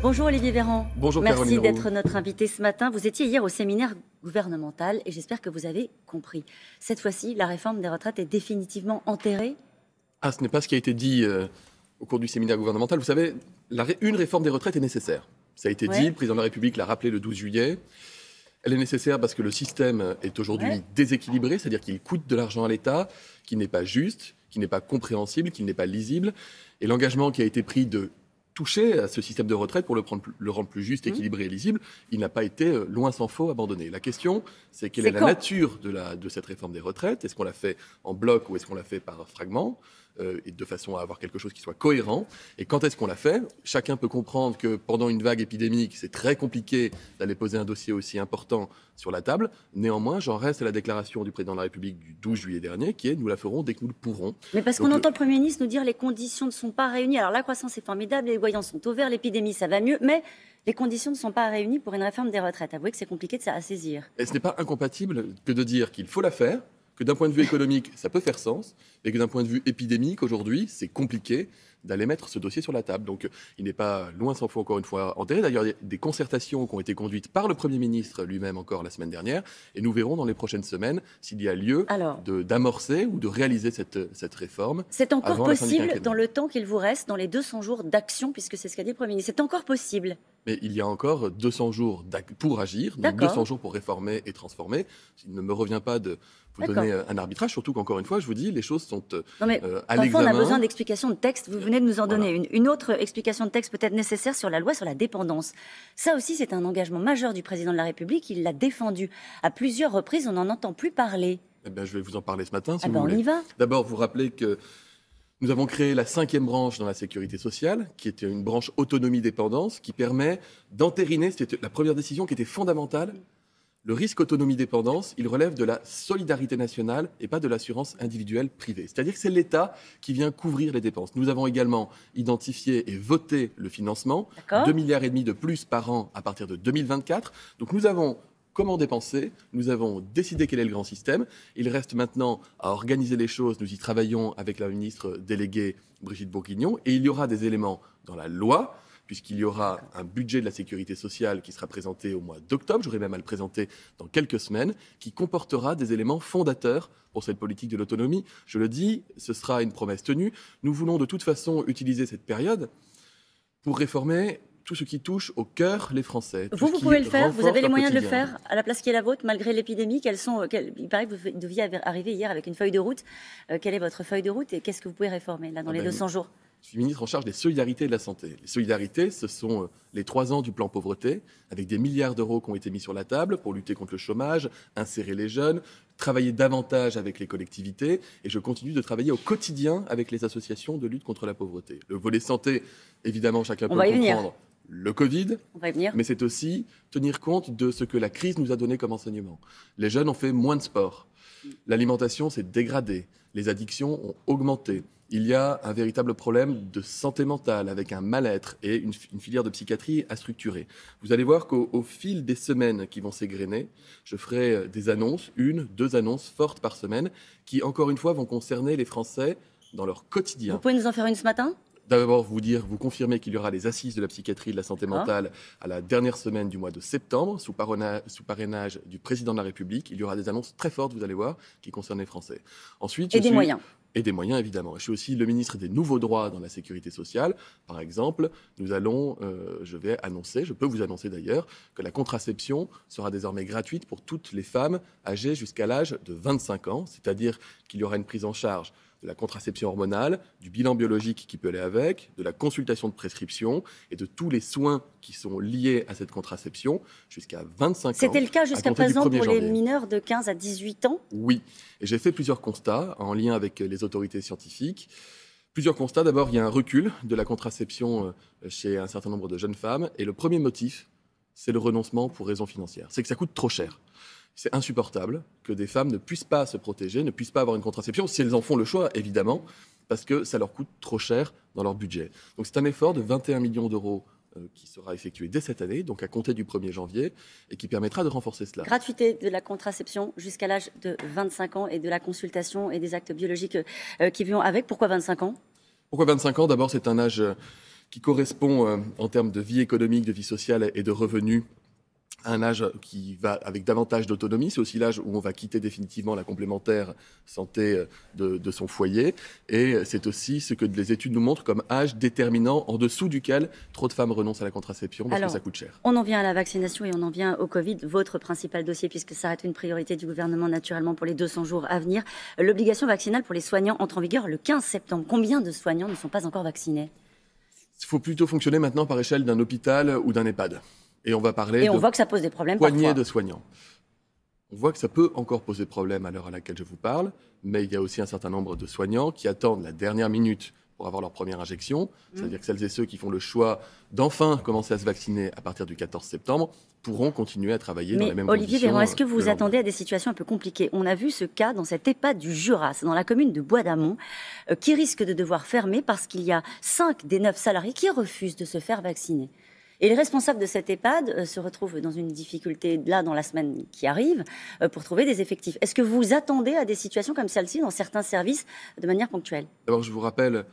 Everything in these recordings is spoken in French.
Bonjour Olivier Véran. Bonjour Merci d'être notre invité ce matin. Vous étiez hier au séminaire gouvernemental et j'espère que vous avez compris. Cette fois-ci, la réforme des retraites est définitivement enterrée Ah, ce n'est pas ce qui a été dit euh, au cours du séminaire gouvernemental. Vous savez, la, une réforme des retraites est nécessaire. Ça a été dit, le président de la République l'a rappelé le 12 juillet. Elle est nécessaire parce que le système est aujourd'hui déséquilibré, c'est-à-dire qu'il coûte de l'argent à l'État, qu'il n'est pas juste, qu'il n'est pas compréhensible, qu'il n'est pas lisible. Et l'engagement qui a été pris de toucher à ce système de retraite pour le, rendre plus juste, mmh. équilibré et lisible. Il n'a pas été, euh, loin sans faux, abandonné. La question, c'est quelle est, la nature de, la, de cette réforme des retraites Est-ce qu'on l'a fait en bloc ou est-ce qu'on l'a fait par fragments euh, et de façon à avoir quelque chose qui soit cohérent. Et quand est-ce qu'on l'a fait Chacun peut comprendre que pendant une vague épidémique, c'est très compliqué d'aller poser un dossier aussi important sur la table. Néanmoins, j'en reste à la déclaration du président de la République du 12 juillet dernier, qui est nous la ferons dès que nous le pourrons. Mais parce qu'on euh, entend le Premier ministre nous dire les conditions ne sont pas réunies. Alors la croissance est formidable, les voyants sont ouverts, l'épidémie ça va mieux, mais les conditions ne sont pas réunies pour une réforme des retraites. Avouez que c'est compliqué de ça à saisir. Et ce n'est pas incompatible que de dire qu'il faut la faire, que d'un point de vue économique, ça peut faire sens, mais que d'un point de vue épidémique, aujourd'hui, c'est compliqué d'aller mettre ce dossier sur la table. Donc il n'est pas loin sans faut encore une fois, enterré. D'ailleurs, il y a des concertations qui ont été conduites par le Premier ministre lui-même encore la semaine dernière, et nous verrons dans les prochaines semaines s'il y a lieu d'amorcer ou de réaliser cette, cette réforme. C'est encore possible dans le temps qu'il vous reste, dans les 200 jours d'action, puisque c'est ce qu'a dit le Premier ministre. C'est encore possible mais il y a encore 200 jours pour agir, donc 200 jours pour réformer et transformer. Il ne me revient pas de vous donner euh, un arbitrage, surtout qu'encore une fois, je vous dis, les choses sont euh, non mais, à l'examen. on a besoin d'explications de texte. Vous venez de nous en donner une. autre explication de texte peut-être nécessaire sur la loi sur la dépendance. Ça aussi, c'est un engagement majeur du président de la République. Il l'a défendu à plusieurs reprises. On n'en entend plus parler. Eh ben, je vais vous en parler ce matin, si ah vous ben, voulez. D'abord, vous rappelez que nous avons créé la cinquième branche dans la sécurité sociale, qui était une branche autonomie-dépendance, qui permet d'entériner, c'était la première décision qui était fondamentale, le risque autonomie-dépendance, il relève de la solidarité nationale et pas de l'assurance individuelle privée. C'est-à-dire que c'est l'État qui vient couvrir les dépenses. Nous avons également identifié et voté le financement, 2 milliards et demi de plus par an à partir de 2024. Donc nous avons comment dépenser. Nous avons décidé quel est le grand système. Il reste maintenant à organiser les choses. Nous y travaillons avec la ministre déléguée Brigitte Bourguignon. Et il y aura des éléments dans la loi puisqu'il y aura un budget de la sécurité sociale qui sera présenté au mois d'octobre, j'aurai même à le présenter dans quelques semaines, qui comportera des éléments fondateurs pour cette politique de l'autonomie. Je le dis, ce sera une promesse tenue. Nous voulons de toute façon utiliser cette période pour réformer tout ce qui touche au cœur les Français. Vous, vous pouvez le faire, vous avez les moyens de le faire à la place qui est la vôtre, malgré l'épidémie. sont, il paraît que vous deviez arriver hier avec une feuille de route. Euh, quelle est votre feuille de route et qu'est-ce que vous pouvez réformer là, dans ah les 200 ben, jours je suis ministre en charge des solidarités et de la santé. Les solidarités, ce sont euh, les trois ans du plan pauvreté, avec des milliards d'euros qui ont été mis sur la table pour lutter contre le chômage, insérer les jeunes, travailler davantage avec les collectivités, et je continue de travailler au quotidien avec les associations de lutte contre la pauvreté. Le volet santé, évidemment, chacun peut le comprendre le Covid, mais c'est aussi tenir compte de ce que la crise nous a donné comme enseignement. Les jeunes ont fait moins de sport, l'alimentation s'est dégradée, les addictions ont augmenté. Il y a un véritable problème de santé mentale avec un mal-être et une, une, filière de psychiatrie à structurer. Vous allez voir qu'au fil des semaines qui vont s'égrener, je ferai euh, des annonces, une, deux annonces fortes par semaine, qui encore une fois vont concerner les Français dans leur quotidien. Vous pouvez nous en faire une ce matin d'abord vous dire, vous confirmer qu'il y aura les assises de la psychiatrie et de la santé hein mentale à la dernière semaine du mois de septembre, sous parrainage, du président de la République. Il y aura des annonces très fortes, vous allez voir, qui concernent les Français. Ensuite, et des moyens. Et des moyens, évidemment. Je suis aussi le ministre des nouveaux droits dans la sécurité sociale. Par exemple, nous allons, euh, je vais annoncer, je peux vous annoncer d'ailleurs, que la contraception sera désormais gratuite pour toutes les femmes âgées jusqu'à l'âge de 25 ans, c'est-à-dire qu'il y aura une prise en charge de la contraception hormonale, du bilan biologique qui peut aller avec, de la consultation de prescription et de tous les soins qui sont liés à cette contraception jusqu'à 25 ans. C'était le cas jusqu'à présent pour les mineurs de 15 à 18 ans Oui. Et j'ai fait plusieurs constats en lien avec les autorités scientifiques. Plusieurs constats. D'abord, il y a un recul de la contraception euh, chez un certain nombre de jeunes femmes. Et le premier motif, c'est le renoncement pour raison financière. C'est que ça coûte trop cher c'est insupportable que des femmes ne puissent pas se protéger, ne puissent pas avoir une contraception, si elles en font le choix, évidemment, parce que ça leur coûte trop cher dans leur budget. Donc c'est un effort de 21 millions d'euros euh, qui sera effectué dès cette année, donc à compter du 1er janvier, et qui permettra de renforcer cela. Gratuité de la contraception jusqu'à l'âge de 25 ans et de la consultation et des actes biologiques euh, qui vont avec. Pourquoi 25 ans Pourquoi 25 ans D'abord, c'est un âge... qui correspond euh, en termes de vie économique, de vie sociale et de revenus un âge qui va avec davantage d'autonomie. C'est aussi l'âge où on va quitter définitivement la complémentaire santé euh, de, son foyer. Et euh, c'est aussi ce que les études nous montrent comme âge déterminant en dessous duquel trop de femmes renoncent à la contraception parce que ça coûte cher. On en vient à la vaccination et on en vient au Covid, votre principal dossier, puisque ça reste une priorité du gouvernement naturellement pour les 200 jours à venir. L'obligation vaccinale pour les soignants entre en vigueur le 15 septembre. Combien de soignants ne sont pas encore vaccinés Il faut plutôt fonctionner maintenant par échelle d'un hôpital ou d'un EHPAD. Et on va parler. de voit que ça pose des problèmes. de soignants. On voit que ça peut encore poser problème à l'heure à laquelle je vous parle, mais il y a aussi un certain nombre de soignants qui attendent la dernière minute pour avoir leur première injection, mmh. c'est-à-dire que celles et ceux qui font le choix d'enfin commencer à se vacciner à partir du 14 septembre pourront continuer à travailler Mais dans les mêmes Olivier Véran, est-ce que vous vous attendez à des situations un peu compliquées On a vu ce cas dans cette EHPAD du Jura, dans la commune de Bois d'Amont, euh, qui risque de devoir fermer parce qu'il y a 5 des 9 salariés qui refusent de se faire vacciner. Et les responsables de cette EHPAD euh, se retrouvent dans une difficulté, là, dans la semaine qui arrive, euh, pour trouver des effectifs. Est-ce que vous attendez à des situations comme celle-ci dans certains services de manière ponctuelle Alors je vous rappelle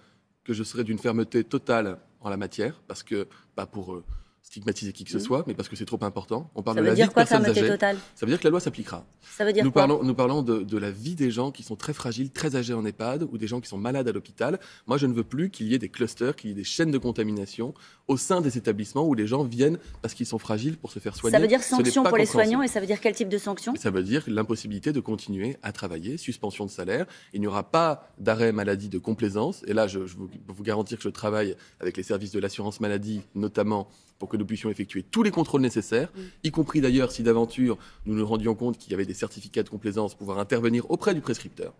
que je serai d'une fermeté totale en la matière, parce que, pas bah, pour eux, stigmatiser qui que ce mmh. soit, mais parce que c'est trop important. On parle ça veut de la dire vie quoi, personnes âgées. Totale ça veut dire que la loi s'appliquera. Ça veut dire nous quoi parlons, Nous parlons de, la vie des gens qui sont très fragiles, très âgés en EHPAD ou des gens qui sont malades à l'hôpital. Moi, je ne veux plus qu'il y ait des clusters, qu'il y ait des chaînes de contamination au sein des établissements où les gens viennent parce qu'ils sont fragiles pour se faire soigner. Ça veut dire sanction pour les soignants et ça veut dire quel type de sanction Ça veut dire l'impossibilité de continuer à travailler, suspension de salaire. Il n'y aura pas d'arrêt maladie de complaisance. Et là, je, vous, vous garantir que je travaille avec les services de l'assurance maladie, notamment pour que nous puissions effectuer tous les contrôles nécessaires, mm. y compris d'ailleurs si d'aventure nous nous rendions compte qu'il y avait des certificats de complaisance, pouvoir intervenir auprès du prescripteur.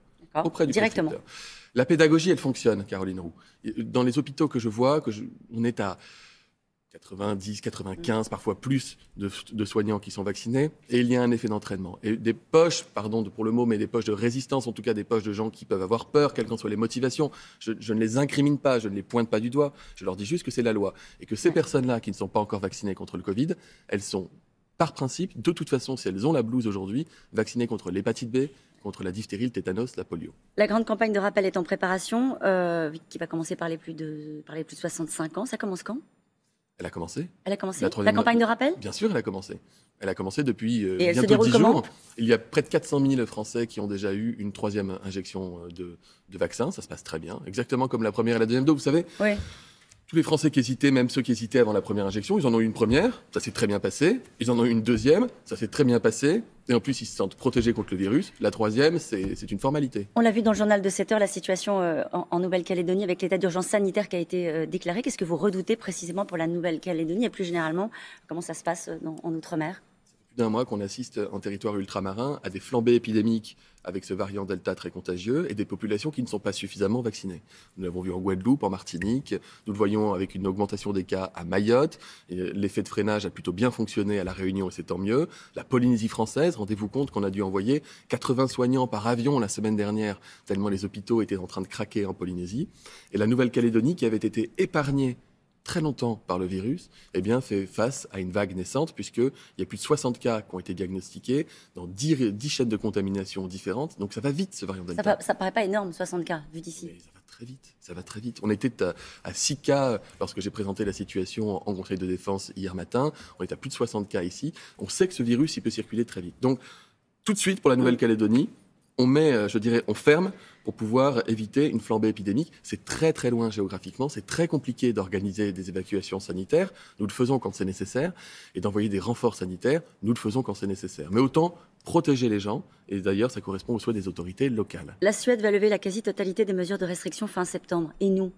Auprès Directement. La pédagogie, elle fonctionne, Caroline Roux. Euh, dans les hôpitaux que je vois, que on est à 90, 95, mm. parfois plus de, soignants qui sont vaccinés, et il y a un effet d'entraînement. Et des poches, pardon pour le mot, mais des poches de résistance, en tout cas des poches de gens qui peuvent avoir peur, quelles qu'en soient les motivations, je, ne les incrimine pas, je ne les pointe pas du doigt, je leur dis juste que c'est la loi. Et que ces personnes-là qui ne sont pas encore vaccinées contre le Covid, elles sont, par principe, de toute façon, si elles ont la blouse aujourd'hui, vaccinées contre l'hépatite B, contre la diphtérie, le tétanos, la polio. La grande campagne de rappel est en préparation, euh, qui va commencer par les, plus de, par les plus de 65 ans. Ça commence quand elle a commencé. Elle a commencé. La, campagne de rappel Bien sûr, elle a commencé. Elle a commencé depuis euh, bientôt 10 jours. Il y a près de 400 000 Français qui ont déjà eu une troisième injection euh, de, de vaccin. Ça se passe très bien. Exactement comme la première et la deuxième dose. Vous savez, oui. Tous les Français qui hésitaient, même ceux qui hésitaient avant la première injection, ils en ont eu une première, ça s'est très bien passé. Ils en ont eu une deuxième, ça s'est très bien passé. Et en plus, ils se sentent protégés contre le virus. La troisième, c'est une formalité. On l'a vu dans le journal de 7 heures, la situation euh, en, Nouvelle-Calédonie avec l'état d'urgence sanitaire qui a été euh, déclaré. Qu'est-ce que vous redoutez précisément pour la Nouvelle-Calédonie et plus généralement, comment ça se passe euh, en Outre-mer d'un mois qu'on assiste en territoire ultramarin à des flambées épidémiques avec ce variant Delta très contagieux et des populations qui ne sont pas suffisamment vaccinées. Nous l'avons vu en Guadeloupe, en Martinique, nous le voyons avec une augmentation des cas à Mayotte, euh, l'effet de freinage a plutôt bien fonctionné à La Réunion et c'est tant mieux. La Polynésie française, rendez-vous compte qu'on a dû envoyer 80 soignants par avion la semaine dernière, tellement les hôpitaux étaient en train de craquer en Polynésie. Et la Nouvelle-Calédonie qui avait été épargnée très longtemps par le virus, eh bien, fait face à une vague naissante, puisqu'il y a plus de 60 cas qui ont été diagnostiqués dans 10, chaînes de contamination différentes. Donc ça va vite, ce variant Delta. Ça, ça paraît pas énorme, 60 cas, vu d'ici. Mais ça va très vite, ça va très vite. On était à, à 6 cas euh, lorsque j'ai présenté la situation en Conseil de défense hier matin. On est à plus de 60 cas ici. On sait que ce virus, il peut circuler très vite. Donc, tout de suite, pour la Nouvelle-Calédonie, on met, euh, je dirais, on ferme pour pouvoir éviter une flambée épidémique. C'est très très loin géographiquement, c'est très compliqué d'organiser des évacuations sanitaires. Nous le faisons quand c'est nécessaire et d'envoyer des renforts sanitaires. Nous le faisons quand c'est nécessaire. Mais autant protéger les gens et d'ailleurs ça correspond aux souhaits des autorités locales. La Suède va lever la quasi-totalité des mesures de restriction fin septembre. Et nous,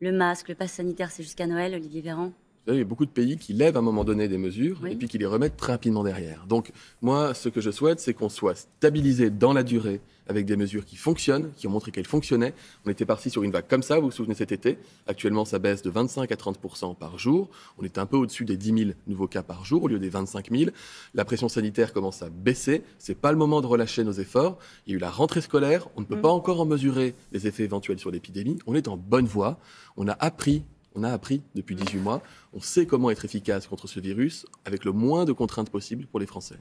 le masque, le pass sanitaire, c'est jusqu'à Noël, Olivier Véran. Vous savez, il y a beaucoup de pays qui lèvent à un moment donné des mesures et puis qui les remettent très rapidement derrière. Donc, moi, ce que je souhaite, c'est qu'on soit stabilisé dans la durée avec des mesures qui fonctionnent, qui ont montré qu'elles fonctionnaient. On était parti sur une vague comme ça, vous vous souvenez cet été. Actuellement, ça baisse de 25 à 30 par jour. On est un peu au-dessus des 10 000 nouveaux cas par jour au lieu des 25 000. La pression sanitaire commence à baisser. C'est pas le moment de relâcher nos efforts. Il y a eu la rentrée scolaire. On ne peut mm. pas encore en mesurer les effets éventuels sur l'épidémie. On est en bonne voie. On a appris on a appris depuis 18 mois. On sait comment être efficace contre ce virus avec le moins de contraintes possible pour les Français.